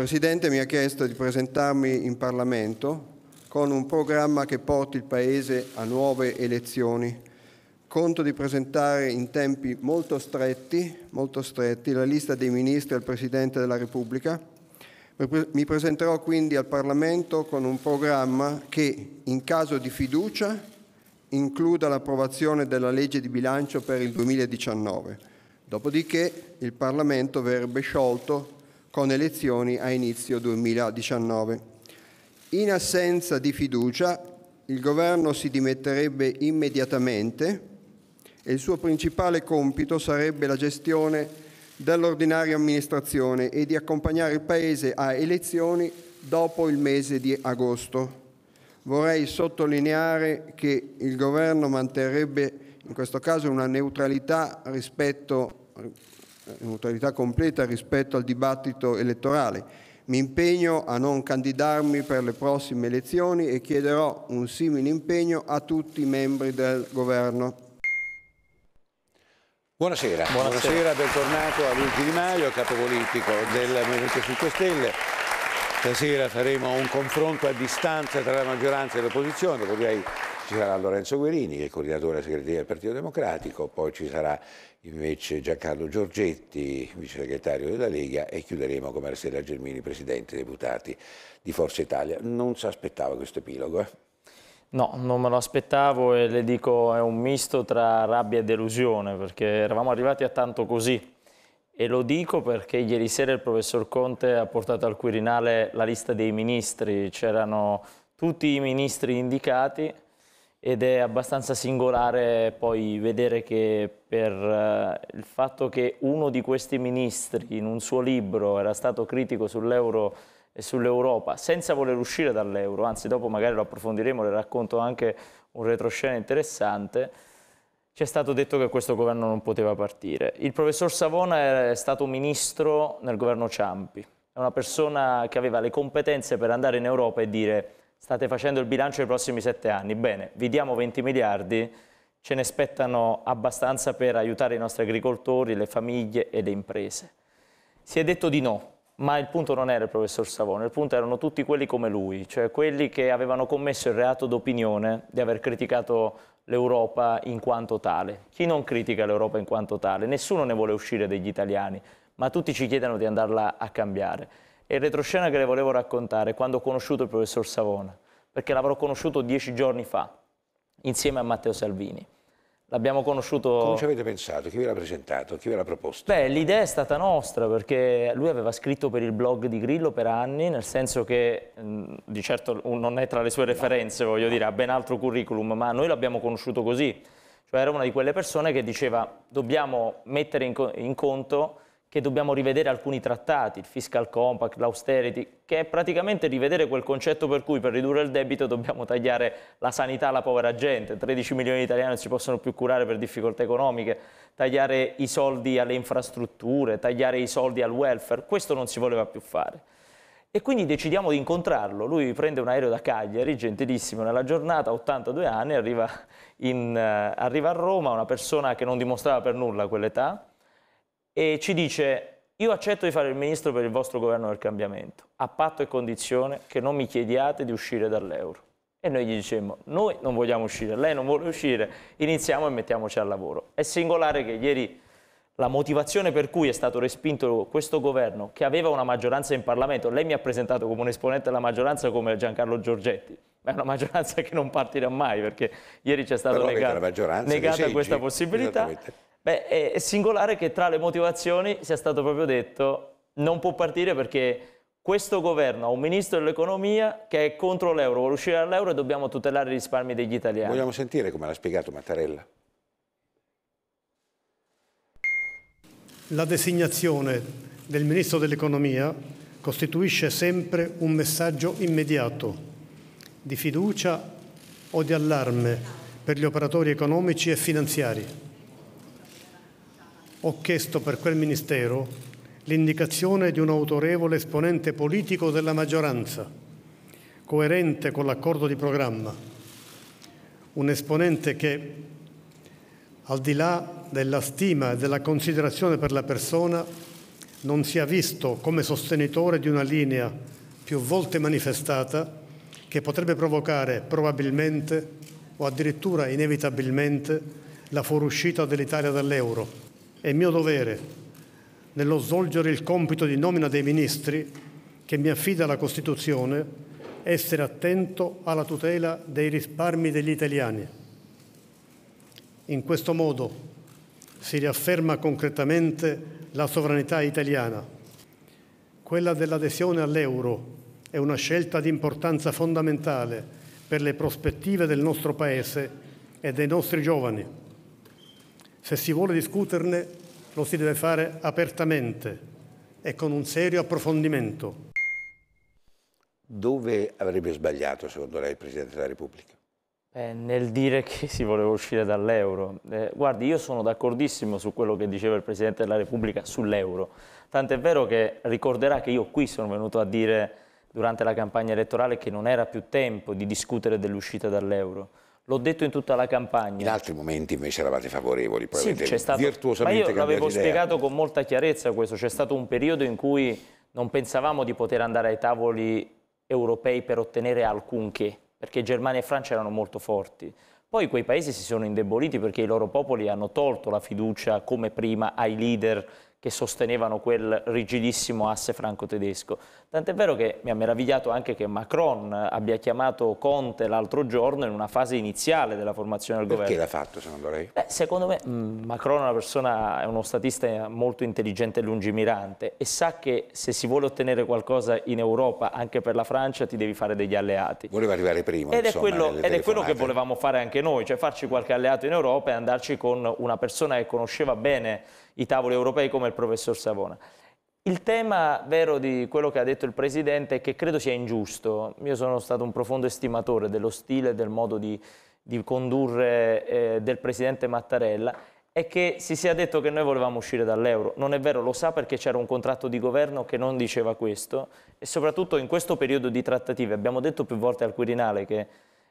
Presidente mi ha chiesto di presentarmi in Parlamento con un programma che porti il Paese a nuove elezioni. Conto di presentare in tempi molto stretti, molto stretti la lista dei ministri al Presidente della Repubblica. Mi presenterò quindi al Parlamento con un programma che, in caso di fiducia, includa l'approvazione della legge di bilancio per il 2019. Dopodiché il Parlamento verrebbe sciolto con elezioni a inizio 2019. In assenza di fiducia il governo si dimetterebbe immediatamente e il suo principale compito sarebbe la gestione dell'ordinaria amministrazione e di accompagnare il Paese a elezioni dopo il mese di agosto. Vorrei sottolineare che il governo manterrebbe in questo caso una neutralità rispetto neutralità completa rispetto al dibattito elettorale. Mi impegno a non candidarmi per le prossime elezioni e chiederò un simile impegno a tutti i membri del governo. Buonasera, buonasera, buonasera bentornato a Luigi Di Maio, capo politico del Movimento 5 Stelle. Stasera faremo un confronto a distanza tra la maggioranza e l'opposizione, vorrei ci sarà Lorenzo Guerini, che è coordinatore segretario del Partito Democratico, poi ci sarà invece Giancarlo Giorgetti, vice segretario della Lega, e chiuderemo con Marcella Germini, presidente dei deputati di Forza Italia. Non si aspettava questo epilogo, eh? No, non me lo aspettavo e le dico è un misto tra rabbia e delusione perché eravamo arrivati a tanto così e lo dico perché ieri sera il professor Conte ha portato al Quirinale la lista dei ministri, c'erano tutti i ministri indicati ed è abbastanza singolare poi vedere che per uh, il fatto che uno di questi ministri in un suo libro era stato critico sull'euro e sull'Europa senza voler uscire dall'euro, anzi dopo magari lo approfondiremo, le racconto anche un retroscena interessante, ci è stato detto che questo governo non poteva partire. Il professor Savona è stato ministro nel governo Ciampi, è una persona che aveva le competenze per andare in Europa e dire state facendo il bilancio dei prossimi sette anni, bene, vi diamo 20 miliardi, ce ne spettano abbastanza per aiutare i nostri agricoltori, le famiglie e le imprese. Si è detto di no, ma il punto non era il professor Savone, il punto erano tutti quelli come lui, cioè quelli che avevano commesso il reato d'opinione di aver criticato l'Europa in quanto tale. Chi non critica l'Europa in quanto tale? Nessuno ne vuole uscire degli italiani, ma tutti ci chiedono di andarla a cambiare. E il retroscena che le volevo raccontare è quando ho conosciuto il professor Savona, perché l'avrò conosciuto dieci giorni fa, insieme a Matteo Salvini. L'abbiamo conosciuto... Come ci avete pensato? Chi ve l'ha presentato? Chi ve l'ha proposto? Beh, l'idea è stata nostra, perché lui aveva scritto per il blog di Grillo per anni, nel senso che mm, di certo non è tra le sue referenze, voglio dire, ha ben altro curriculum, ma noi l'abbiamo conosciuto così. Cioè era una di quelle persone che diceva dobbiamo mettere in, co in conto che dobbiamo rivedere alcuni trattati, il fiscal compact, l'austerity, che è praticamente rivedere quel concetto per cui per ridurre il debito dobbiamo tagliare la sanità alla povera gente, 13 milioni di italiani non si possono più curare per difficoltà economiche, tagliare i soldi alle infrastrutture, tagliare i soldi al welfare, questo non si voleva più fare. E quindi decidiamo di incontrarlo, lui prende un aereo da Cagliari, gentilissimo, nella giornata, 82 anni, arriva, in, uh, arriva a Roma, una persona che non dimostrava per nulla quell'età, e ci dice io accetto di fare il ministro per il vostro governo del cambiamento, a patto e condizione che non mi chiediate di uscire dall'euro. E noi gli dicemmo, noi non vogliamo uscire, lei non vuole uscire, iniziamo e mettiamoci al lavoro. È singolare che ieri la motivazione per cui è stato respinto questo governo, che aveva una maggioranza in Parlamento, lei mi ha presentato come un esponente della maggioranza come Giancarlo Giorgetti, ma è una maggioranza che non partirà mai perché ieri c'è stata negata, negata questa possibilità. Beh, è singolare che tra le motivazioni sia stato proprio detto non può partire perché questo governo ha un ministro dell'economia che è contro l'euro, vuole uscire dall'euro e dobbiamo tutelare i risparmi degli italiani. Vogliamo sentire come l'ha spiegato Mattarella? La designazione del ministro dell'economia costituisce sempre un messaggio immediato di fiducia o di allarme per gli operatori economici e finanziari ho chiesto per quel Ministero l'indicazione di un autorevole esponente politico della maggioranza, coerente con l'accordo di programma, un esponente che, al di là della stima e della considerazione per la persona, non sia visto come sostenitore di una linea più volte manifestata che potrebbe provocare probabilmente o addirittura inevitabilmente la fuoriuscita dell'Italia dall'euro è mio dovere, nello svolgere il compito di nomina dei ministri che mi affida la Costituzione, essere attento alla tutela dei risparmi degli italiani. In questo modo si riafferma concretamente la sovranità italiana. Quella dell'adesione all'euro è una scelta di importanza fondamentale per le prospettive del nostro Paese e dei nostri giovani se si vuole discuterne, lo si deve fare apertamente e con un serio approfondimento. Dove avrebbe sbagliato, secondo lei, il Presidente della Repubblica? Eh, nel dire che si voleva uscire dall'euro. Eh, guardi, io sono d'accordissimo su quello che diceva il Presidente della Repubblica sull'euro. Tant'è vero che ricorderà che io qui sono venuto a dire durante la campagna elettorale che non era più tempo di discutere dell'uscita dall'euro l'ho detto in tutta la campagna. In altri momenti invece eravate favorevoli, poi sì, avete stato... virtuosamente Ma io l'avevo spiegato con molta chiarezza questo, c'è stato un periodo in cui non pensavamo di poter andare ai tavoli europei per ottenere alcunché, perché Germania e Francia erano molto forti. Poi quei paesi si sono indeboliti perché i loro popoli hanno tolto la fiducia come prima ai leader europei che sostenevano quel rigidissimo asse franco-tedesco. Tant'è vero che mi ha meravigliato anche che Macron abbia chiamato Conte l'altro giorno in una fase iniziale della formazione del Perché governo. Perché l'ha fatto secondo lei? Beh, secondo me mm, Macron è una persona, è uno statista molto intelligente e lungimirante e sa che se si vuole ottenere qualcosa in Europa, anche per la Francia, ti devi fare degli alleati. Voleva arrivare prima, ed, insomma, è, quello, ed è quello che volevamo fare anche noi, cioè farci qualche alleato in Europa e andarci con una persona che conosceva bene i tavoli europei come il professor Savona. Il tema vero di quello che ha detto il Presidente è che credo sia ingiusto. Io sono stato un profondo estimatore dello stile, e del modo di, di condurre eh, del Presidente Mattarella è che si sia detto che noi volevamo uscire dall'euro. Non è vero, lo sa perché c'era un contratto di governo che non diceva questo e soprattutto in questo periodo di trattative abbiamo detto più volte al Quirinale che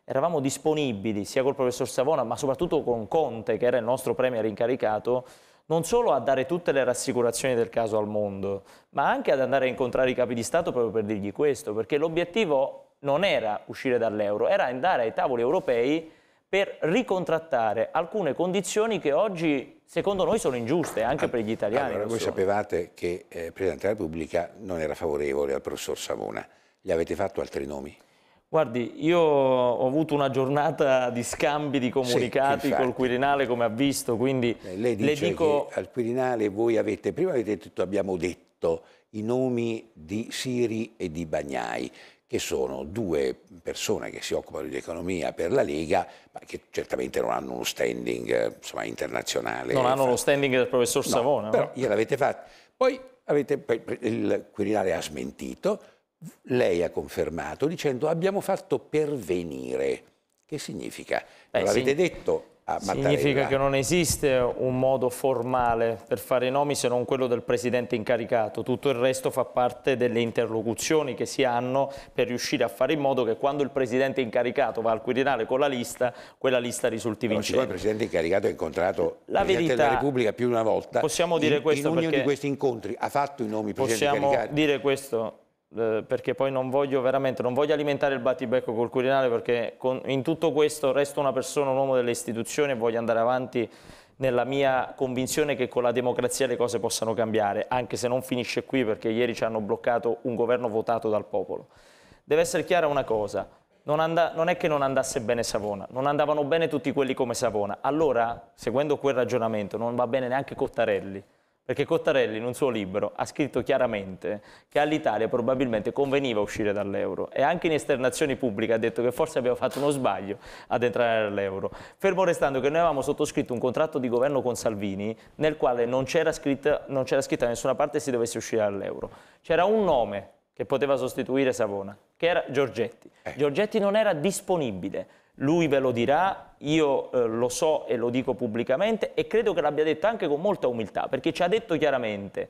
eravamo disponibili sia col professor Savona ma soprattutto con Conte che era il nostro premier incaricato non solo a dare tutte le rassicurazioni del caso al mondo, ma anche ad andare a incontrare i capi di Stato proprio per dirgli questo, perché l'obiettivo non era uscire dall'euro, era andare ai tavoli europei per ricontrattare alcune condizioni che oggi secondo noi sono ingiuste anche per gli italiani. Allora, voi sono. sapevate che eh, il Presidente della Repubblica non era favorevole al professor Savona, gli avete fatto altri nomi? Guardi, io ho avuto una giornata di scambi di comunicati sì, col Quirinale come ha visto, quindi eh, Lei dice le dico... Che al Quirinale voi avete, prima avete detto, abbiamo detto, i nomi di Siri e di Bagnai, che sono due persone che si occupano di economia per la Lega, ma che certamente non hanno uno standing insomma, internazionale. Non hanno lo standing del professor no, Savona. Però no? gliel'avete fatto. Poi avete, il Quirinale ha smentito, lei ha confermato dicendo abbiamo fatto pervenire. Che significa? Beh, l'avete sì. detto a Mattarella. Significa che non esiste un modo formale per fare i nomi se non quello del presidente incaricato. Tutto il resto fa parte delle interlocuzioni che si hanno per riuscire a fare in modo che quando il presidente incaricato va al Quirinale con la lista, quella lista risulti no, vincente. il presidente incaricato ha incontrato la il verità, della Repubblica più di una volta. Possiamo dire in, questo in ognuno di questi incontri ha fatto i nomi presidente possiamo incaricato. Possiamo dire questo eh, perché poi non voglio veramente, non voglio alimentare il battibecco col Quirinale perché con, in tutto questo resto una persona, un uomo delle istituzioni e voglio andare avanti nella mia convinzione che con la democrazia le cose possano cambiare, anche se non finisce qui perché ieri ci hanno bloccato un governo votato dal popolo. Deve essere chiara una cosa, non, and- non, è che non andasse bene Savona, non andavano bene tutti quelli come Savona. Allora, seguendo quel ragionamento, non va bene neanche Cottarelli. Perché Cottarelli, in un suo libro, ha scritto chiaramente che all'Italia probabilmente conveniva uscire dall'euro e anche in esternazioni pubbliche ha detto che forse abbiamo fatto uno sbaglio ad entrare nell'euro. Fermo restando che noi avevamo sottoscritto un contratto di governo con Salvini nel quale non c'era scritta, scritta, da nessuna parte si dovesse uscire dall'euro. C'era un nome che poteva sostituire Savona, che era Giorgetti. Eh. Giorgetti non era disponibile lui ve lo dirà, io eh, lo so e lo dico pubblicamente e credo che l'abbia detto anche con molta umiltà, perché ci ha detto chiaramente,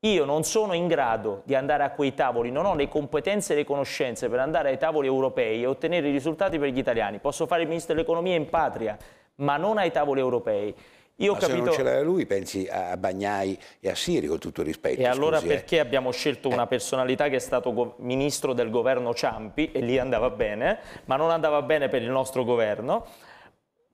io non sono in grado di andare a quei tavoli, non ho le competenze e le conoscenze per andare ai tavoli europei e ottenere i risultati per gli italiani, posso fare il ministro dell'economia in patria, ma non ai tavoli europei. Io Ma capito... se non ce l'aveva lui pensi a Bagnai e a Siri con tutto rispetto. E scusi, allora eh. perché eh. abbiamo scelto una eh. personalità che è stato ministro del governo Ciampi e lì andava bene, ma non andava bene per il nostro governo?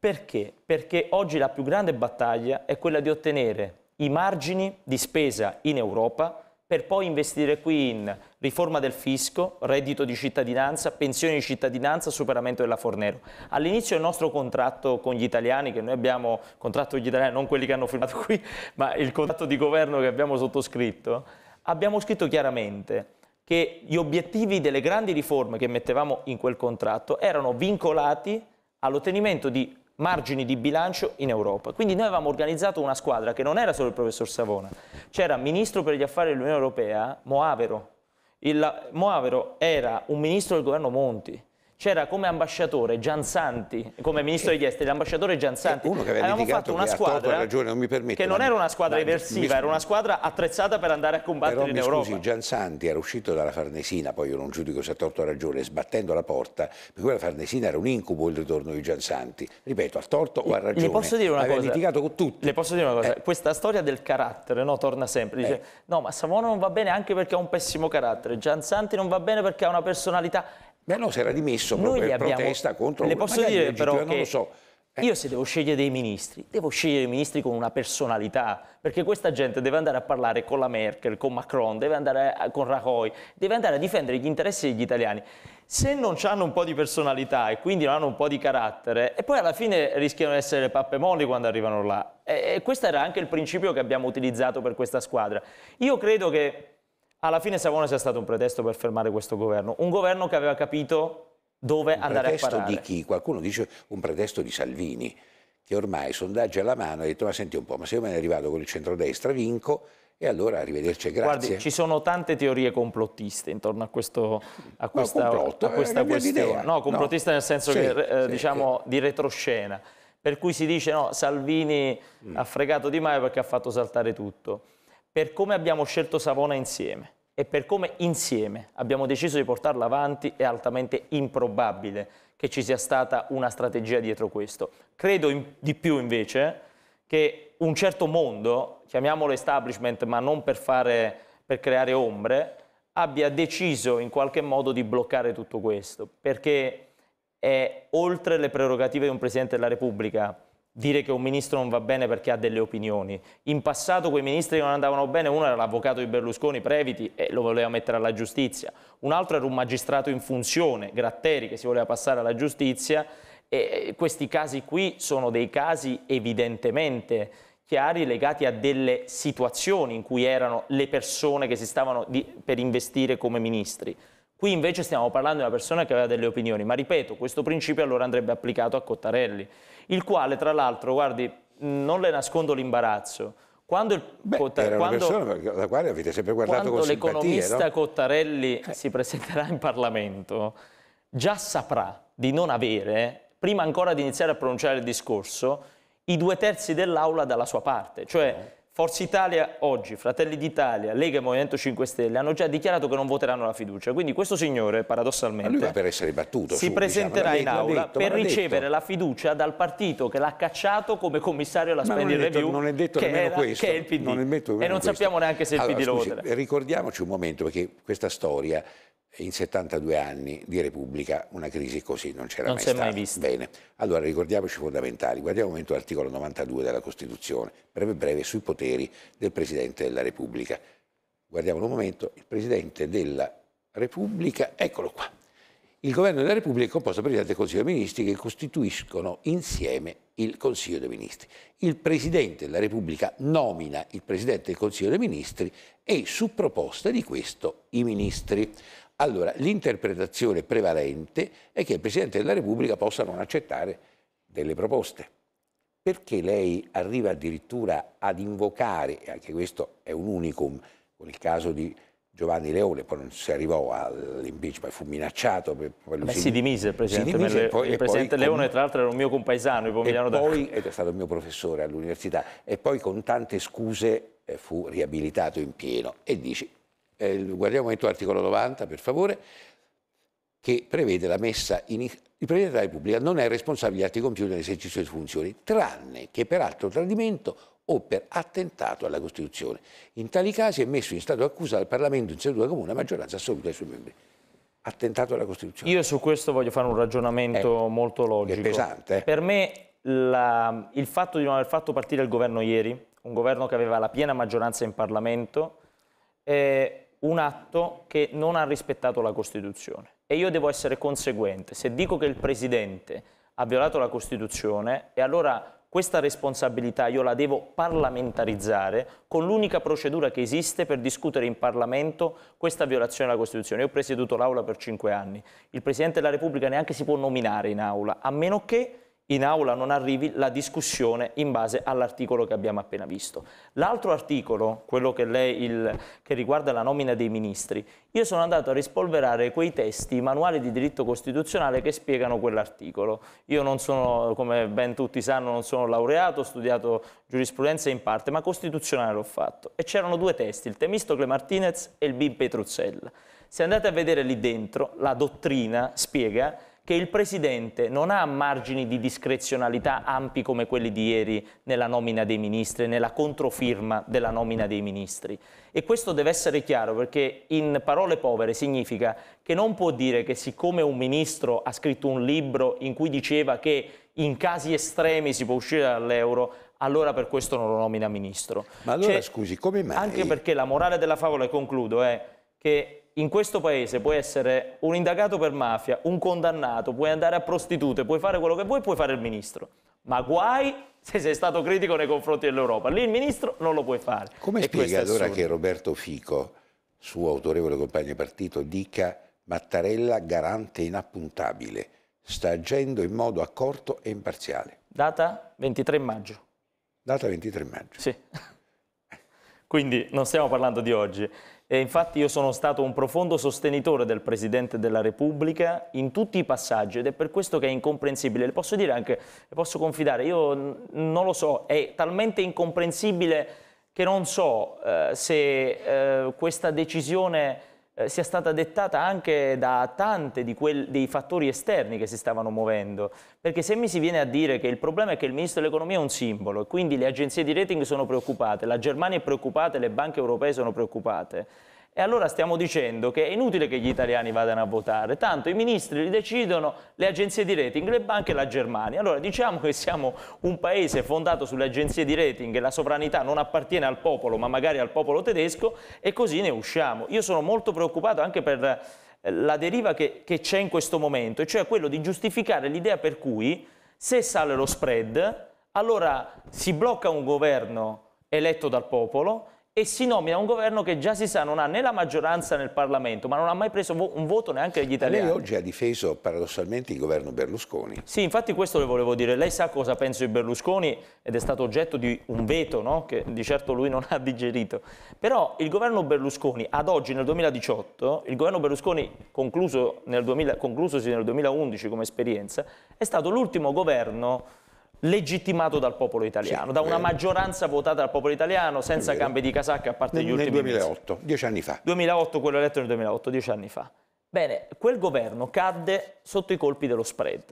Perché? Perché oggi la più grande battaglia è quella di ottenere i margini di spesa in Europa per poi investire qui in riforma del fisco, reddito di cittadinanza, pensioni di cittadinanza, superamento della Fornero. All'inizio il nostro contratto con gli italiani, che noi abbiamo, contratto con gli italiani, non quelli che hanno firmato qui, ma il contratto di governo che abbiamo sottoscritto, abbiamo scritto chiaramente che gli obiettivi delle grandi riforme che mettevamo in quel contratto erano vincolati all'ottenimento di margini di bilancio in Europa. Quindi noi avevamo organizzato una squadra che non era solo il professor Savona, c'era ministro per gli affari dell'Unione Europea, Moavero. Il, Moavero era un ministro del governo Monti, c'era come ambasciatore Gian Santi, come ministro degli esteri, l'ambasciatore Gian Santi. Uno che aveva Avevamo fatto una squadra ragione, non mi permette, che non era una squadra diversiva, era una squadra attrezzata per andare a combattere in Europa. Scusi, Santi era uscito dalla Farnesina, poi io non giudico se ha torto ragione, sbattendo la porta, per quella Farnesina era un incubo il ritorno di Gian Santi. Ripeto, ha torto o ha ragione. Le posso dire una aveva cosa? litigato con tutti. Le posso dire una cosa, eh. questa storia del carattere, no, torna sempre, dice, eh. no, ma Savona non va bene anche perché ha un pessimo carattere, Gian Santi non va bene perché ha una personalità Beh no, si era dimesso Noi proprio abbiamo... protesta contro... Le posso Magari dire però che... So. Eh. Io se devo scegliere dei ministri, devo scegliere i ministri con una personalità, perché questa gente deve andare a parlare con la Merkel, con Macron, deve andare a... con Rajoy, deve andare a difendere gli interessi degli italiani. Se non hanno un po' di personalità e quindi non hanno un po' di carattere, e poi alla fine rischiano di essere pappe molli quando arrivano là. E questo era anche il principio che abbiamo utilizzato per questa squadra. Io credo che alla fine Savona sia stato un pretesto per fermare questo governo. Un governo che aveva capito dove un andare a parare. Un pretesto di chi? Qualcuno dice un pretesto di Salvini, che ormai sondaggi alla mano ha detto ma senti un po', ma se io me ne arrivato con il centrodestra vinco e allora arrivederci grazie. Guardi, ci sono tante teorie complottiste intorno a, questo, a questa, no, a questa eh, questione. No, complottista no. nel senso sì, che, eh, sì, diciamo, sì. di retroscena. Per cui si dice no, Salvini mm. ha fregato Di Maio perché ha fatto saltare tutto per come abbiamo scelto Savona insieme e per come insieme abbiamo deciso di portarla avanti è altamente improbabile che ci sia stata una strategia dietro questo. Credo in, di più invece che un certo mondo, chiamiamolo establishment ma non per, fare, per creare ombre, abbia deciso in qualche modo di bloccare tutto questo, perché è oltre le prerogative di un Presidente della Repubblica dire che un ministro non va bene perché ha delle opinioni. In passato quei ministri che non andavano bene, uno era l'avvocato di Berlusconi, Previti, e lo voleva mettere alla giustizia. Un altro era un magistrato in funzione, Gratteri, che si voleva passare alla giustizia. E questi casi qui sono dei casi evidentemente chiari legati a delle situazioni in cui erano le persone che si stavano di, per investire come ministri. Qui invece stiamo parlando di una persona che aveva delle opinioni, ma ripeto, questo principio allora andrebbe applicato a Cottarelli il quale tra l'altro, guardi, non le nascondo l'imbarazzo, quando, il Beh, Cotta... quando... quando l'economista no? Cottarelli eh. si presenterà in Parlamento, già saprà di non avere, prima ancora di iniziare a pronunciare il discorso, i due terzi dell'aula dalla sua parte. Cioè, eh. Forza Italia oggi, Fratelli d'Italia, Lega e Movimento 5 Stelle hanno già dichiarato che non voteranno la fiducia, quindi questo signore paradossalmente per essere battuto, si su, presenterà diciamo. in aula detto, per ricevere detto. la fiducia dal partito che l'ha cacciato come commissario alla spending review non è detto che, era, questo, che è il PD non è e non questo. sappiamo neanche se il PD scusi, lo voterà. Ricordiamoci un momento perché questa storia in 72 anni di Repubblica una crisi così non c'era non mai stata. Mai vista. Bene, allora ricordiamoci i fondamentali. Guardiamo un momento l'articolo 92 della Costituzione, breve breve, sui poteri del Presidente della Repubblica. Guardiamo un momento, il Presidente della Repubblica, eccolo qua. Il governo della Repubblica è composto dal Presidente del Consiglio dei Ministri che costituiscono insieme il Consiglio dei Ministri. Il Presidente della Repubblica nomina il Presidente del Consiglio dei Ministri e su proposta di questo i Ministri. Allora, l'interpretazione prevalente è che il Presidente della Repubblica possa non accettare delle proposte. Perché lei arriva addirittura ad invocare, e anche questo è un unicum, con il caso di Giovanni Leone, poi non si arrivò all'impeachment, fu minacciato. Poi Beh, si, si dimise il Presidente, dimise, le, poi, il Presidente poi, Leone con, tra l'altro era un mio compaesano, Ipomigliano da... poi, ed è stato il mio professore all'università, e poi con tante scuse eh, fu riabilitato in pieno e dici eh, guardiamo un momento l'articolo 90, per favore, che prevede la messa in... Il Presidente della Repubblica non è responsabile di atti compiuti nell'esercizio di funzioni, tranne che per altro tradimento o per attentato alla Costituzione. In tali casi è messo in stato accusa dal Parlamento in seduta comune a maggioranza assoluta dei suoi membri. Attentato alla Costituzione. Io su questo voglio fare un ragionamento eh, molto logico. È pesante. Eh. Per me la, il fatto di non aver fatto partire il governo ieri, un governo che aveva la piena maggioranza in Parlamento, eh, un atto che non ha rispettato la Costituzione. E io devo essere conseguente. Se dico che il Presidente ha violato la Costituzione, e allora questa responsabilità io la devo parlamentarizzare con l'unica procedura che esiste per discutere in Parlamento questa violazione della Costituzione. Io ho presieduto l'Aula per cinque anni. Il Presidente della Repubblica neanche si può nominare in Aula, a meno che in aula non arrivi la discussione in base all'articolo che abbiamo appena visto. L'altro articolo, quello che, lei, il, che riguarda la nomina dei ministri, io sono andato a rispolverare quei testi, i manuali di diritto costituzionale che spiegano quell'articolo. Io non sono, come ben tutti sanno, non sono laureato, ho studiato giurisprudenza in parte, ma costituzionale l'ho fatto. E c'erano due testi, il Temistocle Martinez e il Bim Petruzzella. Se andate a vedere lì dentro, la dottrina spiega che il Presidente non ha margini di discrezionalità ampi come quelli di ieri nella nomina dei ministri, nella controfirma della nomina dei ministri. E questo deve essere chiaro perché in parole povere significa che non può dire che siccome un ministro ha scritto un libro in cui diceva che in casi estremi si può uscire dall'euro, allora per questo non lo nomina ministro. Ma allora cioè, scusi, come mai? Anche perché la morale della favola, e concludo, è che in questo paese puoi essere un indagato per mafia, un condannato, puoi andare a prostitute, puoi fare quello che vuoi, puoi fare il ministro. Ma guai se sei stato critico nei confronti dell'Europa. Lì il ministro non lo puoi fare. Come e spiega allora che Roberto Fico, suo autorevole compagno di partito, dica Mattarella garante inappuntabile, sta agendo in modo accorto e imparziale? Data 23 maggio. Data 23 maggio. Sì. Quindi non stiamo parlando di oggi. E infatti io sono stato un profondo sostenitore del Presidente della Repubblica in tutti i passaggi ed è per questo che è incomprensibile. Le posso dire anche, le posso confidare, io non lo so, è talmente incomprensibile che non so eh, se eh, questa decisione eh, sia stata dettata anche da tanti dei fattori esterni che si stavano muovendo. Perché se mi si viene a dire che il problema è che il ministro dell'economia è un simbolo e quindi le agenzie di rating sono preoccupate, la Germania è preoccupata, le banche europee sono preoccupate, e allora stiamo dicendo che è inutile che gli italiani vadano a votare, tanto i ministri li decidono le agenzie di rating, le banche e la Germania. Allora diciamo che siamo un paese fondato sulle agenzie di rating e la sovranità non appartiene al popolo, ma magari al popolo tedesco e così ne usciamo. Io sono molto preoccupato anche per eh, la deriva che c'è in questo momento, cioè quello di giustificare l'idea per cui se sale lo spread, allora si blocca un governo eletto dal popolo, e si nomina un governo che già si sa non ha né la maggioranza nel Parlamento, ma non ha mai preso un voto neanche degli italiani. Lei oggi ha difeso paradossalmente il governo Berlusconi. Sì, infatti questo le volevo dire. Lei sa cosa penso di Berlusconi ed è stato oggetto di un veto no? che di certo lui non ha digerito. Però il governo Berlusconi ad oggi nel 2018, il governo Berlusconi concluso nel 2000, conclusosi nel 2011 come esperienza, è stato l'ultimo governo legittimato dal popolo italiano, sì, da una eh, maggioranza votata dal popolo italiano senza gambe di casacca a parte nel, gli ultimi Nel 2008, mesi. dieci anni fa. 2008, quello eletto nel 2008, dieci anni fa. Bene, quel governo cadde sotto i colpi dello spread.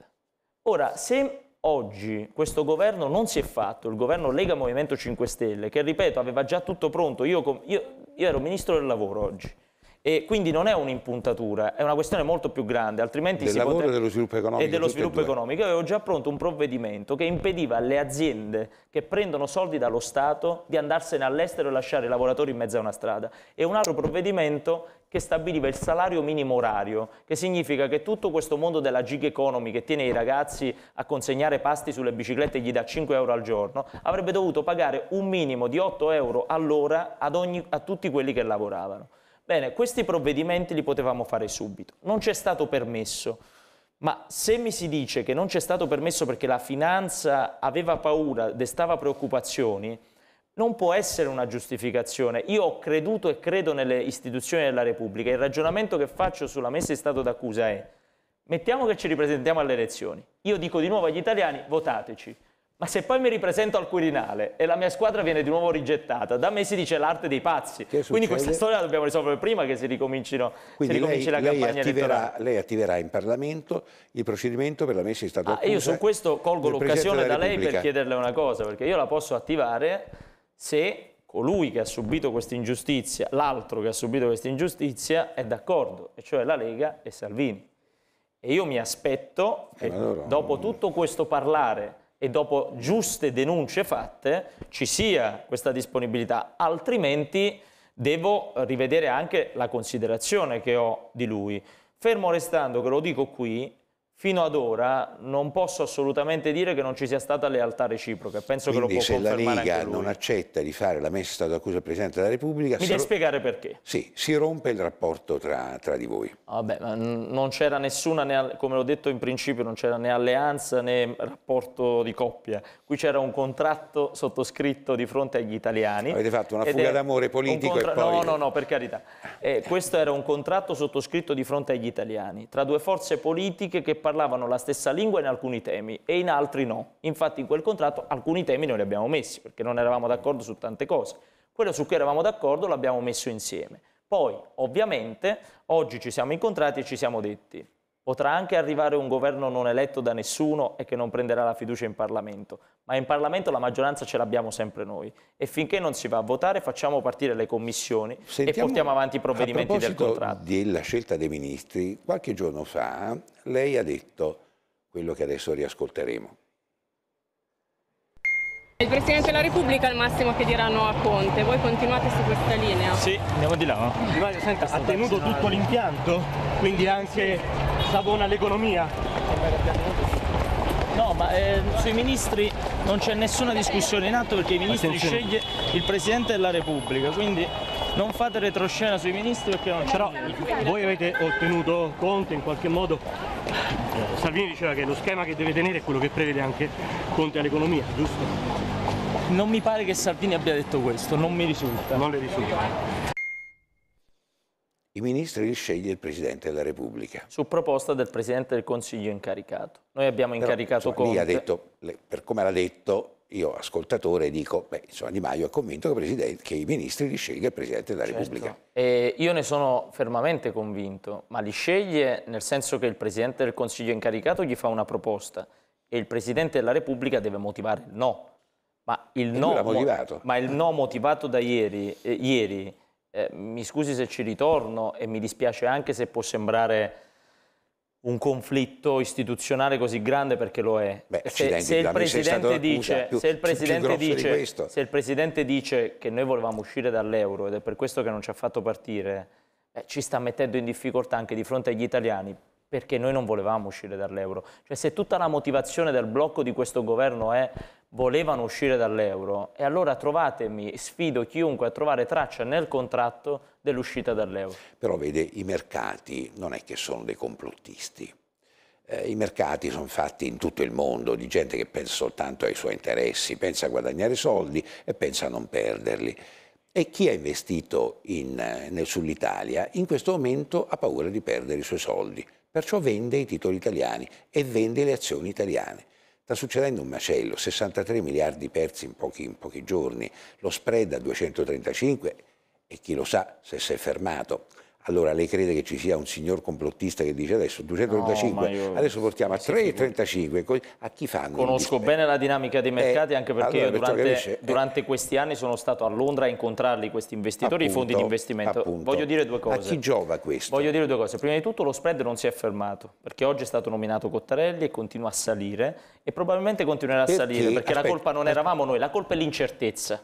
Ora, se oggi questo governo non si è fatto, il governo Lega Movimento 5 Stelle, che ripeto aveva già tutto pronto, io, io, io ero ministro del lavoro oggi, e quindi non è un'impuntatura, è una questione molto più grande, altrimenti del si lavoro potrebbe... e dello sviluppo economico. E dello sviluppo e economico. Io avevo già pronto un provvedimento che impediva alle aziende che prendono soldi dallo Stato di andarsene all'estero e lasciare i lavoratori in mezzo a una strada. E un altro provvedimento che stabiliva il salario minimo orario, che significa che tutto questo mondo della gig economy che tiene i ragazzi a consegnare pasti sulle biciclette e gli dà 5 euro al giorno, avrebbe dovuto pagare un minimo di 8 euro all'ora a tutti quelli che lavoravano. Bene, questi provvedimenti li potevamo fare subito, non c'è stato permesso. Ma se mi si dice che non c'è stato permesso perché la finanza aveva paura, destava preoccupazioni, non può essere una giustificazione. Io ho creduto e credo nelle istituzioni della Repubblica. Il ragionamento che faccio sulla messa in stato d'accusa è mettiamo che ci ripresentiamo alle elezioni. Io dico di nuovo agli italiani votateci. Ma se poi mi ripresento al Quirinale e la mia squadra viene di nuovo rigettata, da me si dice l'arte dei pazzi. Quindi questa storia la dobbiamo risolvere prima che si, ricomincino, Quindi si ricominci lei, la campagna lei attiverà, elettorale. Lei attiverà in Parlamento il procedimento per la messa in stato ah, Io su questo colgo l'occasione da lei per chiederle una cosa, perché io la posso attivare se colui che ha subito questa ingiustizia, l'altro che ha subito questa ingiustizia, è d'accordo, e cioè la Lega e Salvini. E io mi aspetto eh, che eh, allora, dopo tutto questo parlare e dopo giuste denunce fatte ci sia questa disponibilità, altrimenti devo rivedere anche la considerazione che ho di lui. Fermo restando che lo dico qui, fino ad ora non posso assolutamente dire che non ci sia stata lealtà reciproca. Penso Quindi che lo può confermare anche lui. se la Lega non accetta di fare la messa d'accusa al Presidente della Repubblica... Mi devi spiegare perché? Sì, si rompe il rapporto tra, tra di voi. Vabbè, ma non c'era nessuna, né, come l'ho detto in principio, non c'era né alleanza né rapporto di coppia. Qui c'era un contratto sottoscritto di fronte agli italiani. Avete fatto una fuga d'amore politico e poi... No, no, no, per carità. Eh, questo era un contratto sottoscritto di fronte agli italiani, tra due forze politiche che parlavano parlavano la stessa lingua in alcuni temi e in altri no. Infatti in quel contratto alcuni temi noi li abbiamo messi perché non eravamo d'accordo su tante cose. Quello su cui eravamo d'accordo l'abbiamo messo insieme. Poi, ovviamente, oggi ci siamo incontrati e ci siamo detti Potrà anche arrivare un governo non eletto da nessuno e che non prenderà la fiducia in Parlamento, ma in Parlamento la maggioranza ce l'abbiamo sempre noi e finché non si va a votare facciamo partire le commissioni Sentiamo, e portiamo avanti i provvedimenti del contratto. della scelta dei ministri, qualche giorno fa lei ha detto quello che adesso riascolteremo. Il Presidente della Repubblica è il massimo che diranno a Conte, voi continuate su questa linea? Sì, andiamo di là. Di Maio, senta, ha tenuto tutto l'impianto, quindi anche Savona l'economia. No, ma eh, sui ministri non c'è nessuna discussione in atto perché i ministri Attenzione. sceglie il Presidente della Repubblica, quindi non fate retroscena sui ministri perché non c'è. Però voi avete ottenuto Conte in qualche modo, Salvini diceva che lo schema che deve tenere è quello che prevede anche Conte all'economia, giusto? Non mi pare che Salvini abbia detto questo, non mi risulta. Non le risulta. I ministri li sceglie il Presidente della Repubblica. Su proposta del Presidente del Consiglio incaricato. Noi abbiamo incaricato Però, insomma, Conte. Detto, per come l'ha detto, io ascoltatore dico, beh, insomma Di Maio è convinto che, che i ministri li sceglie il Presidente della certo. Repubblica. E io ne sono fermamente convinto, ma li sceglie nel senso che il Presidente del Consiglio incaricato gli fa una proposta e il Presidente della Repubblica deve motivare il no. Ma il, no, ma il no motivato da ieri, eh, ieri eh, mi scusi se ci ritorno e mi dispiace anche se può sembrare un conflitto istituzionale così grande perché lo è. Beh, se, se, il presidente dice, più, se, il presidente dice, se il presidente dice che noi volevamo uscire dall'euro ed è per questo che non ci ha fatto partire, eh, ci sta mettendo in difficoltà anche di fronte agli italiani perché noi non volevamo uscire dall'euro. Cioè se tutta la motivazione del blocco di questo governo è volevano uscire dall'euro e allora trovatemi, sfido chiunque a trovare traccia nel contratto dell'uscita dall'euro. Però vede, i mercati non è che sono dei complottisti. Eh, I mercati sono fatti in tutto il mondo di gente che pensa soltanto ai suoi interessi, pensa a guadagnare soldi e pensa a non perderli. E chi ha investito in, sull'Italia in questo momento ha paura di perdere i suoi soldi, perciò vende i titoli italiani e vende le azioni italiane. Sta succedendo un macello, 63 miliardi persi in pochi, in pochi giorni, lo spread a 235 e chi lo sa se si è fermato. Allora lei crede che ci sia un signor complottista che dice adesso 235, no, io... adesso portiamo a 3,35, a chi fanno? Conosco eh, bene la dinamica dei mercati eh, anche perché allora, io durante, capisce, eh. durante eh, questi anni sono stato a Londra a incontrarli questi investitori, appunto, i fondi di investimento. Appunto. Voglio dire due cose. A chi giova questo? Voglio dire due cose. Prima di tutto lo spread non si è fermato perché oggi è stato nominato Cottarelli e continua a salire e probabilmente continuerà a perché? salire perché Aspetta. la colpa non eravamo noi, la colpa è l'incertezza.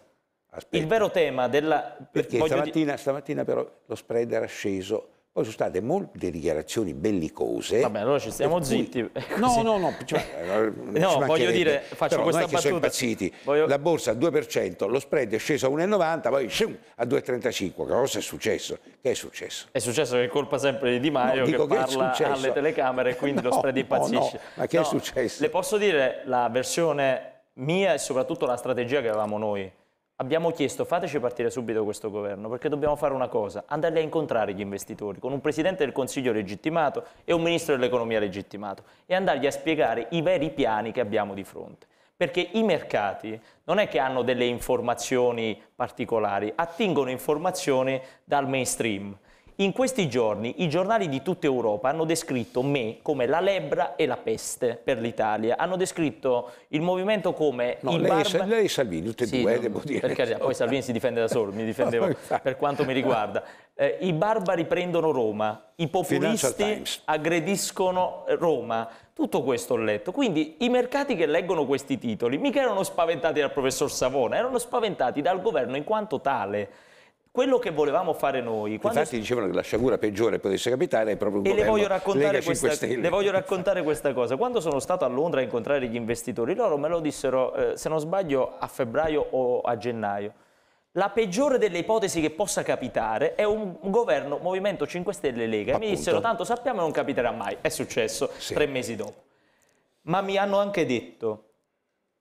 Aspetta. Il vero tema della... Perché stamattina, di... stamattina, però lo spread era sceso, poi sono state molte dichiarazioni bellicose. Vabbè, allora ci stiamo zitti. No, no, no, cioè, eh, no voglio dire, faccio però questa non è che battuta. impazziti. Voglio... La borsa al 2%, lo spread è sceso a 1,90, poi shum, a 2,35. Cosa è successo? Che è successo? È successo che è colpa sempre di Di Maio no, che, che alle telecamere e quindi no, lo spread impazzisce. Ma che è successo? Le posso dire la versione mia e soprattutto la strategia che avevamo noi. Abbiamo chiesto fateci partire subito questo governo perché dobbiamo fare una cosa, andarli a incontrare gli investitori con un Presidente del Consiglio legittimato e un Ministro dell'Economia legittimato e andargli a spiegare i veri piani che abbiamo di fronte. Perché i mercati non è che hanno delle informazioni particolari, attingono informazioni dal mainstream in questi giorni i giornali di tutta Europa hanno descritto me come la lebbra e la peste per l'Italia. Hanno descritto il movimento come... No, lei, barba... lei e Salvini, tutti e sì, due, non, devo dire. Perché, poi Salvini si difende da solo, mi difendevo no, per quanto mi riguarda. Eh, I barbari prendono Roma, i populisti aggrediscono Roma. Tutto questo ho letto. Quindi i mercati che leggono questi titoli mica erano spaventati dal professor Savona, erano spaventati dal governo in quanto tale quello che volevamo fare noi... Infatti dicevano che la sciagura peggiore potesse capitare è proprio un e le voglio, questa, le voglio raccontare questa cosa. Quando sono stato a Londra a incontrare gli investitori, loro me lo dissero, eh, se non sbaglio, a febbraio o a gennaio. La peggiore delle ipotesi che possa capitare è un governo Movimento 5 Stelle e Lega. Appunto. Mi dissero, tanto sappiamo che non capiterà mai. È successo sì. tre mesi dopo. Ma mi hanno anche detto,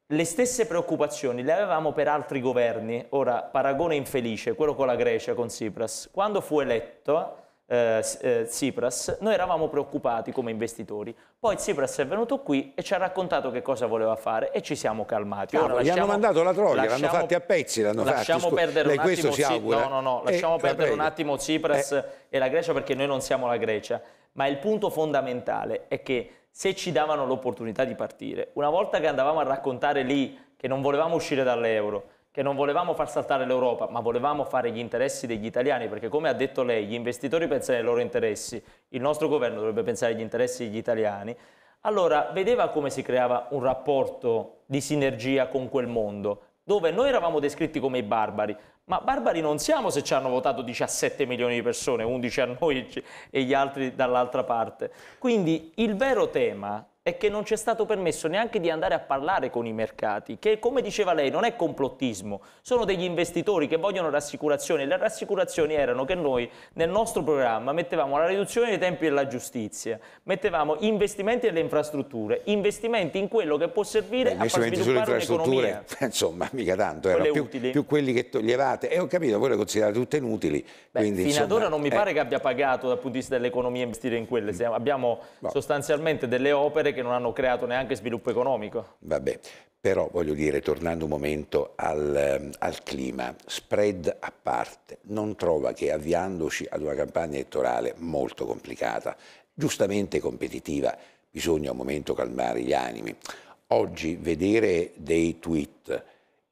le stesse preoccupazioni le avevamo per altri governi, ora paragone infelice, quello con la Grecia, con Tsipras. Quando fu eletto eh, eh, Tsipras, noi eravamo preoccupati come investitori. Poi Tsipras è venuto qui e ci ha raccontato che cosa voleva fare e ci siamo calmati. Ora, gli hanno mandato la troia, l'hanno fatti a pezzi. L'hanno lasciamo fatti, perdere un attimo, si No, no, no, lasciamo eh, perdere un attimo Tsipras eh. e la Grecia perché noi non siamo la Grecia. Ma il punto fondamentale è che se ci davano l'opportunità di partire, una volta che andavamo a raccontare lì che non volevamo uscire dall'euro, che non volevamo far saltare l'Europa, ma volevamo fare gli interessi degli italiani, perché come ha detto lei, gli investitori pensano ai loro interessi, il nostro governo dovrebbe pensare agli interessi degli italiani, allora vedeva come si creava un rapporto di sinergia con quel mondo, dove noi eravamo descritti come i barbari, ma barbari non siamo se ci hanno votato 17 milioni di persone, 11 a noi e gli altri dall'altra parte. Quindi il vero tema è che non ci è stato permesso neanche di andare a parlare con i mercati, che come diceva lei non è complottismo, sono degli investitori che vogliono rassicurazioni e le rassicurazioni erano che noi nel nostro programma mettevamo la riduzione dei tempi della giustizia, mettevamo investimenti nelle infrastrutture, investimenti in quello che può servire Beh, a far sviluppare un'economia. Insomma, mica tanto, erano più, più, quelli che toglievate e eh, ho capito, voi le considerate tutte inutili. Beh, quindi, fino insomma, ad ora non mi eh. pare che abbia pagato dal punto di vista dell'economia investire in quelle, mm. abbiamo no. Boh. sostanzialmente delle opere che non hanno creato neanche sviluppo economico. Vabbè, però voglio dire, tornando un momento al, ehm, al, clima, spread a parte, non trova che avviandoci ad una campagna elettorale molto complicata, giustamente competitiva, bisogna un momento calmare gli animi. Oggi vedere dei tweet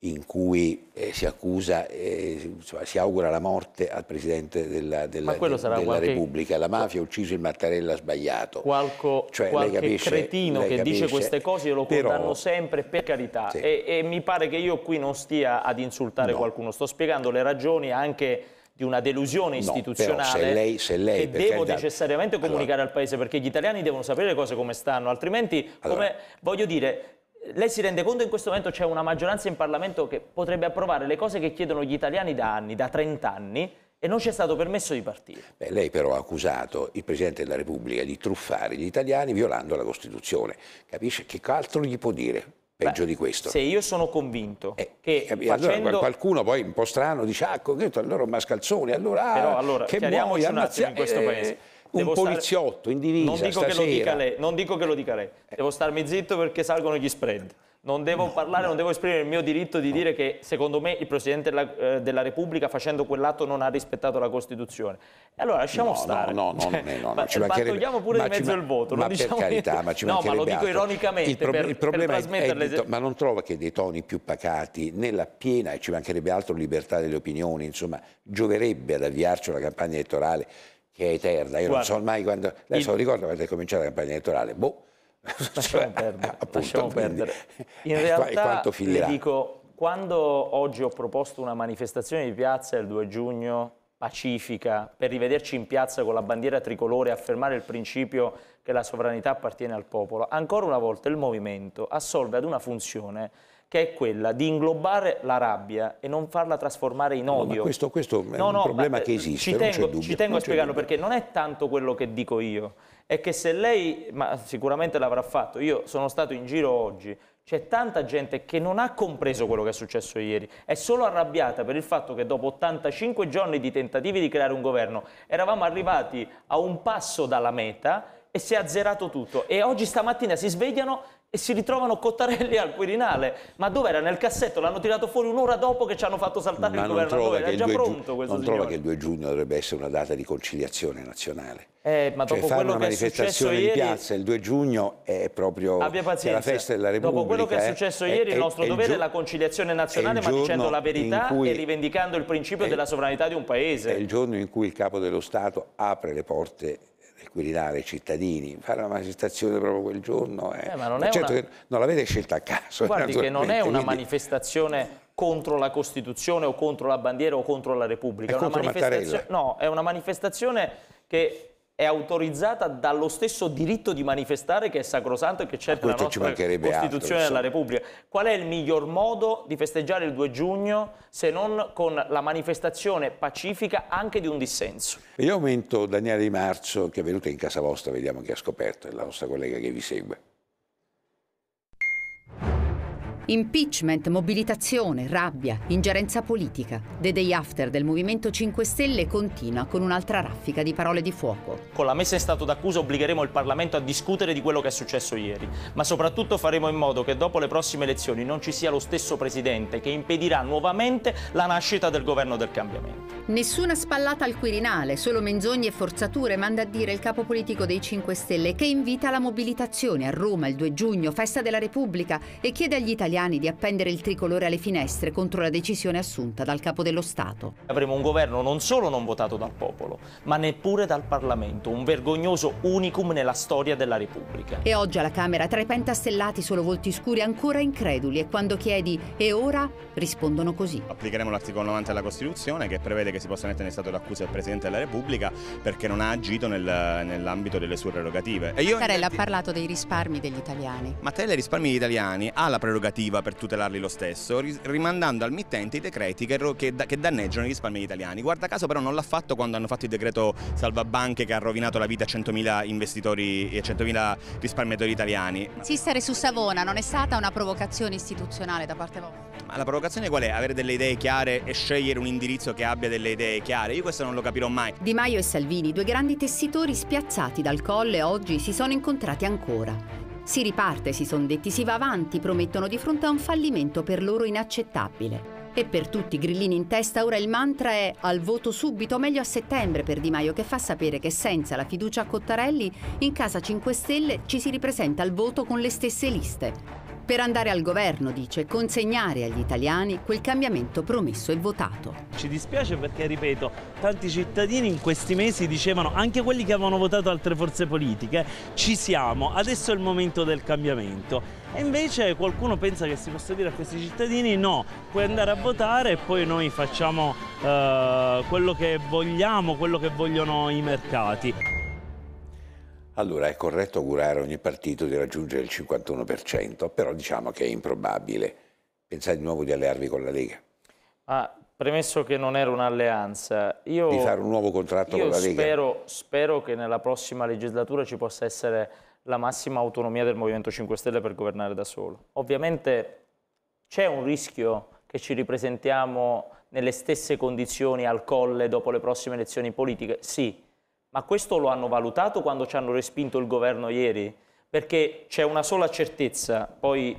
in cui eh, si accusa, eh, si augura la morte al Presidente della, della, de, della qualche... Repubblica. La mafia ha ucciso il Mattarella sbagliato. Qualco, cioè, qualche capisce, cretino che capisce, dice queste cose io lo però... condanno sempre, per carità. Sì. E, e, mi pare che io qui non stia ad insultare no. qualcuno, sto spiegando le ragioni anche di una delusione istituzionale no, se lei, se lei, che devo da... necessariamente comunicare allora... al Paese perché gli italiani devono sapere le cose come stanno altrimenti, allora... come, voglio dire, lei si rende conto che in questo momento c'è una maggioranza in Parlamento che potrebbe approvare le cose che chiedono gli italiani da anni, da 30 anni, e non ci è stato permesso di partire. Beh, lei però ha accusato il Presidente della Repubblica di truffare gli italiani violando la Costituzione. Capisce? Che altro gli può dire? Peggio Beh, di questo. Se io sono convinto eh, che eh, allora, facendo... qualcuno poi un po' strano dice ah, ecco, allora Mascalzoni, allora, però, allora che muoio, un attimo in questo eh, eh paese un poliziotto stare... in divisa non dico, che lo dica lei, non dico che lo dica lei, eh. devo starmi zitto perché salgono gli spread. Non devo no, parlare, no. non devo esprimere il mio diritto di no. dire che secondo me il Presidente della, eh, della, Repubblica facendo quell'atto non ha rispettato la Costituzione. E allora lasciamo stare. No, no, cioè, no, no, no, cioè, togliamo pure ma di mezzo ma, il voto. Ma diciamo per carità, niente. ma ci No, ma lo dico ironicamente il, pro per, il problema per è, è to- ma non trova che dei toni più pacati, nella piena, e ci mancherebbe altro, libertà delle opinioni, insomma, gioverebbe ad avviarci una campagna elettorale che è eterna. Io Guarda, non so mai quando. Adesso il... ricordo quando è cominciata la campagna elettorale. Boh. Lasciamo cioè, perdere. Appunto, lasciamo perdere. In realtà, le dico, quando oggi ho proposto una manifestazione di piazza il 2 giugno pacifica per rivederci in piazza con la bandiera tricolore e affermare il principio che la sovranità appartiene al popolo, ancora una volta il movimento assolve ad una funzione che è quella di inglobare la rabbia e non farla trasformare in odio. No, questo, questo, è no, un no, problema che eh, esiste, ci tengo, dubbio, ci tengo a spiegarlo dubbio. perché non è tanto quello che dico io, è che se lei, ma sicuramente l'avrà fatto, io sono stato in giro oggi, c'è tanta gente che non ha compreso quello che è successo ieri, è solo arrabbiata per il fatto che dopo 85 giorni di tentativi di creare un governo eravamo arrivati a un passo dalla meta e si è azzerato tutto e oggi stamattina si svegliano e si ritrovano Cottarelli al Quirinale. Ma dove era? Nel cassetto, l'hanno tirato fuori un'ora dopo che ci hanno fatto saltare ma il governatore. Era già pronto questo Non signore. trova che il 2 giugno dovrebbe essere una data di conciliazione nazionale. Eh, ma cioè, dopo fare una manifestazione in piazza il 2 giugno è proprio la festa della Repubblica. Dopo quello che è successo eh, ieri è, il nostro è, dovere è la conciliazione nazionale ma dicendo la verità cui... e rivendicando il principio della sovranità di un paese. È il giorno in cui il capo dello Stato apre le porte Quirinale i cittadini, fare una manifestazione proprio quel giorno. Eh. Eh, ma non ma certo una... che non l'avete scelta a caso. Guardi che non è una quindi... manifestazione contro la Costituzione o contro la bandiera o contro la Repubblica. È, è una manifestazio... No, è una manifestazione che è autorizzata dallo stesso diritto di manifestare che è sacrosanto e che cerca la nostra Costituzione altro, della Repubblica. Qual è il miglior modo di festeggiare il 2 giugno se non con la manifestazione pacifica anche di un dissenso? Io aumento Daniele Di Marzo che è venuta in casa vostra, vediamo che ha scoperto, è la nostra collega che vi segue. Impeachment, mobilitazione, rabbia, ingerenza politica. The Day After del Movimento 5 Stelle continua con un'altra raffica di parole di fuoco. Con la messa in stato d'accusa obbligheremo il Parlamento a discutere di quello che è successo ieri, ma soprattutto faremo in modo che dopo le prossime elezioni non ci sia lo stesso Presidente che impedirà nuovamente la nascita del governo del cambiamento. Nessuna spallata al Quirinale, solo menzogne e forzature, manda a dire il capo politico dei 5 Stelle che invita alla mobilitazione a Roma il 2 giugno, festa della Repubblica, e chiede agli italiani italiani di appendere il tricolore alle finestre contro la decisione assunta dal capo dello Stato. Avremo un governo non solo non votato dal popolo, ma neppure dal Parlamento, un vergognoso unicum nella storia della Repubblica. E oggi alla Camera tra i pentastellati solo volti scuri ancora increduli e quando chiedi e ora rispondono così. Applicheremo l'articolo 90 della Costituzione che prevede che si possa mettere in stato d'accusa il Presidente della Repubblica perché non ha agito nel, nell'ambito delle sue prerogative. Mattarella ha parlato dei risparmi degli italiani. Mattarella i risparmi degli italiani ha la prerogativa attiva per tutelarli lo stesso, rimandando al mittente i decreti che, che, che danneggiano i risparmi italiani. Guarda caso però non l'ha fatto quando hanno fatto il decreto salva banche che ha rovinato la vita a 100.000 investitori e 100.000 risparmiatori italiani. Insistere su Savona non è stata una provocazione istituzionale da parte vostra? Ma la provocazione qual è? Avere delle idee chiare e scegliere un indirizzo che abbia delle idee chiare? Io questo non lo capirò mai. Di Maio e Salvini, due grandi tessitori spiazzati dal colle, oggi si sono incontrati ancora. Si riparte, si sono detti, si va avanti, promettono di fronte a un fallimento per loro inaccettabile. E per tutti i grillini in testa ora il mantra è al voto subito, meglio a settembre per Di Maio, che fa sapere che senza la fiducia a Cottarelli in casa 5 Stelle ci si ripresenta al voto con le stesse liste per andare al governo, dice, consegnare agli italiani quel cambiamento promesso e votato. Ci dispiace perché, ripeto, tanti cittadini in questi mesi dicevano, anche quelli che avevano votato altre forze politiche, ci siamo, adesso è il momento del cambiamento. E invece qualcuno pensa che si possa dire a questi cittadini no, puoi andare a votare e poi noi facciamo eh, quello che vogliamo, quello che vogliono i mercati. Allora è corretto augurare a ogni partito di raggiungere il 51%, però diciamo che è improbabile. Pensate di nuovo di allearvi con la Lega. Ah, premesso che non era un'alleanza, io... Di fare un nuovo contratto con la Lega. Spero, spero che nella prossima legislatura ci possa essere la massima autonomia del Movimento 5 Stelle per governare da solo. Ovviamente c'è un rischio che ci ripresentiamo nelle stesse condizioni al colle dopo le prossime elezioni politiche? Sì, ma questo lo hanno valutato quando ci hanno respinto il governo ieri? Perché c'è una sola certezza, poi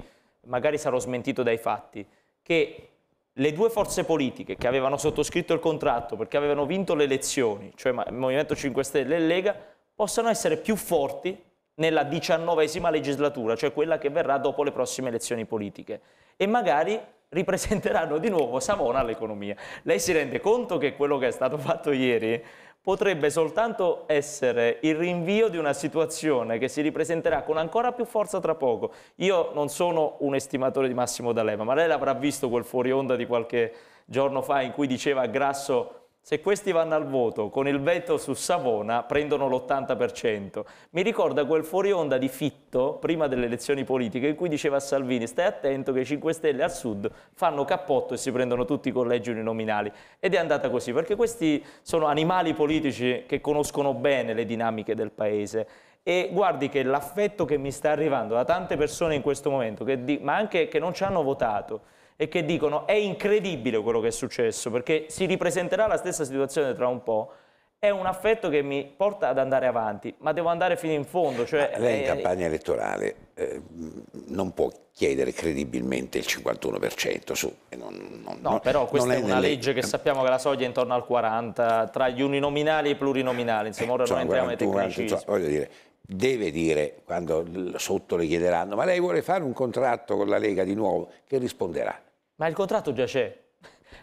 magari sarò smentito dai fatti, che le due forze politiche che avevano sottoscritto il contratto perché avevano vinto le elezioni, cioè il Movimento 5 Stelle e Lega, possano essere più forti nella diciannovesima legislatura, cioè quella che verrà dopo le prossime elezioni politiche. E magari ripresenteranno di nuovo Savona all'economia. Lei si rende conto che quello che è stato fatto ieri potrebbe soltanto essere il rinvio di una situazione che si ripresenterà con ancora più forza tra poco. Io non sono un estimatore di Massimo D'Alema, ma lei l'avrà visto quel fuori onda di qualche giorno fa in cui diceva Grasso se questi vanno al voto con il veto su Savona prendono l'80%. Mi ricorda quel fuori onda di Fitto prima delle elezioni politiche in cui diceva a Salvini stai attento che i 5 Stelle al sud fanno cappotto e si prendono tutti i collegi uninominali. Ed è andata così perché questi sono animali politici che conoscono bene le dinamiche del paese. E guardi che l'affetto che mi sta arrivando da tante persone in questo momento, di, ma anche che non ci hanno votato, e che dicono è incredibile quello che è successo, perché si ripresenterà la stessa situazione tra un po', è un affetto che mi porta ad andare avanti, ma devo andare fino in fondo. Cioè, ma lei in eh, campagna elettorale eh, non può chiedere credibilmente il 51% su. Non, non, no, però questa è, è, una nelle... legge che ehm, sappiamo che la soglia è intorno al 40% tra gli uninominali e i plurinominali, insomma ora insomma, non entriamo nei tecnici. voglio dire, deve dire, quando sotto le chiederanno, ma lei vuole fare un contratto con la Lega di nuovo, che risponderà? Ma il contratto già c'è.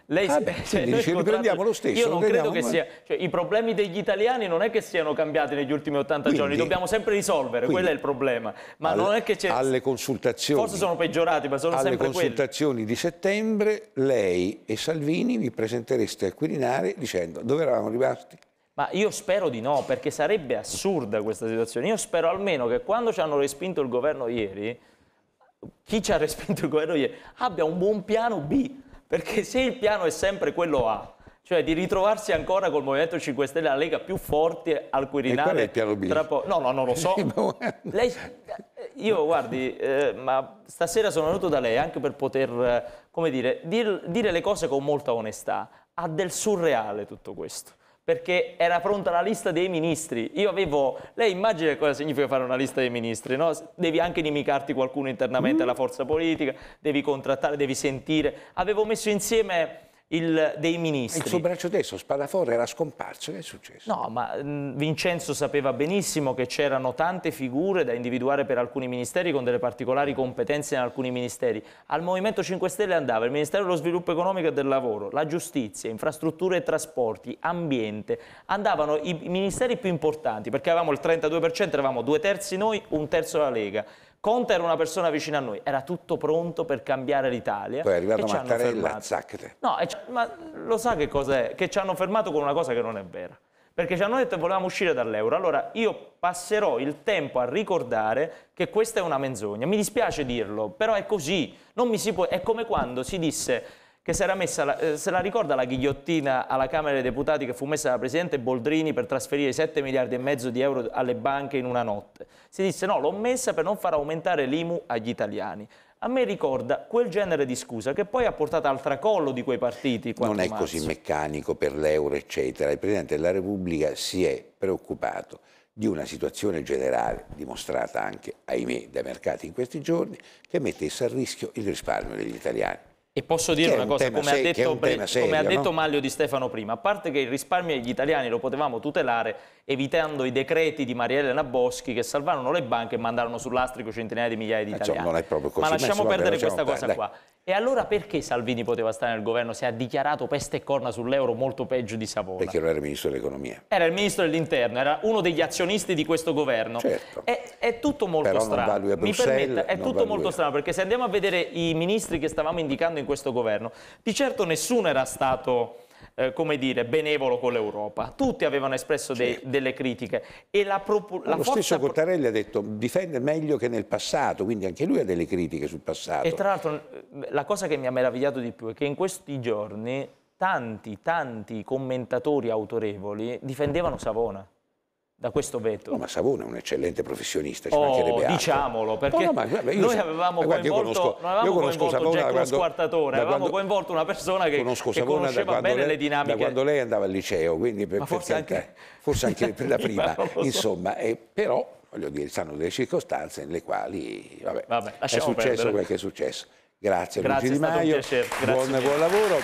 Lei ah beh, cioè, quindi ci riprendiamo lo stesso. Io non credo che ma... sia. Cioè, I problemi degli italiani non è che siano cambiati negli ultimi 80 quindi, giorni, dobbiamo sempre risolvere, quello è il problema. Ma al, non è che c'è. Alle consultazioni. Forse sono peggiorati, ma sono sempre quelli. Alle consultazioni di settembre, lei e Salvini vi presentereste al Quirinale dicendo dove eravamo rimasti? Ma io spero di no, perché sarebbe assurda questa situazione. Io spero almeno che quando ci hanno respinto il governo ieri chi ci ha respinto il governo ieri abbia un buon piano B, perché se il piano è sempre quello A, cioè di ritrovarsi ancora col Movimento 5 Stelle la Lega più forte al Quirinale. E qual è il piano B? No, no, non lo so. lei, eh, io guardi, eh, ma stasera sono venuto da lei anche per poter, eh, come dire, dir, dire le cose con molta onestà. Ha del surreale tutto questo perché era pronta la lista dei ministri. Io avevo... Lei immagina cosa significa fare una lista dei ministri, no? Devi anche nimicarti qualcuno internamente alla forza politica, devi contrattare, devi sentire. Avevo messo insieme il, dei ministri. Il suo braccio destro, Spadafora, era scomparso, che è successo? No, ma mh, Vincenzo sapeva benissimo che c'erano tante figure da individuare per alcuni ministeri con delle particolari competenze in alcuni ministeri. Al Movimento 5 Stelle andava il Ministero dello Sviluppo Economico e del Lavoro, la Giustizia, Infrastrutture e Trasporti, Ambiente. Andavano i ministeri più importanti perché avevamo il 32%, eravamo due terzi noi, un terzo la Lega. Conte era una persona vicina a noi, era tutto pronto per cambiare l'Italia. Poi è arrivato Mattarella, zaccate. No, ma lo sa che cos'è? Che ci hanno fermato con una cosa che non è vera. Perché ci hanno detto che volevamo uscire dall'euro. Allora io passerò il tempo a ricordare che questa è una menzogna. Mi dispiace dirlo, però è così. Può... È come quando si disse che si era messa, la, eh, se la ricorda la ghigliottina alla Camera dei Deputati che fu messa dal Presidente Boldrini per trasferire 7 miliardi e mezzo di euro alle banche in una notte? Si disse no, l'ho messa per non far aumentare l'IMU agli italiani. A me ricorda quel genere di scusa che poi ha portato al tracollo di quei partiti. Non è marzo. così meccanico per l'euro, eccetera. Il Presidente della Repubblica si è preoccupato di una situazione generale, dimostrata anche, ahimè, dai mercati in questi giorni, che mettesse a rischio il risparmio degli italiani. E posso dire una un cosa, come, ha detto, un come, ha detto, no? Maglio di Stefano prima, a parte che il risparmio degli italiani lo potevamo tutelare evitando i decreti di Marielena Naboschi che salvarono le banche e mandarono sull'astrico centinaia di migliaia di eh, italiani. Eh, non è proprio così. Ma lasciamo vabbè, perdere questa cosa dai. qua. E allora perché Salvini poteva stare nel governo se ha dichiarato peste e corna sull'euro molto peggio di Savona? Perché non era il ministro dell'economia. Era il ministro dell'interno, era uno degli azionisti di questo governo. Certo. È, è tutto molto Però strano. Non va lui a Mi permetta, è tutto molto strano perché se andiamo a vedere i ministri che stavamo indicando in in questo governo. Di certo nessuno era stato... Eh, come dire, benevolo con l'Europa. Tutti avevano espresso dei, delle critiche. E la propo- la Lo stesso Cottarelli ha detto difende meglio che nel passato, quindi anche lui ha delle critiche sul passato. E tra l'altro la cosa che mi ha meravigliato di più è che in questi giorni tanti, tanti commentatori autorevoli difendevano Savona da questo veto. No, ma Savona è un eccellente professionista, ci oh, mancherebbe altro. Diciamolo, perché no, no, ma, io, noi avevamo guarda, coinvolto, conosco, non avevamo coinvolto Savona Jack quando, squartatore, avevamo quando, coinvolto una persona che, che conosceva bene lei, le dinamiche. Da quando lei andava al liceo, quindi per, forse, per anche, forse, anche, per la prima, so. insomma, eh, però voglio dire, stanno delle circostanze nelle quali vabbè, vabbè, è successo perdere. quel che è successo. Grazie, Grazie Luigi Di Maio, buon, buon lavoro.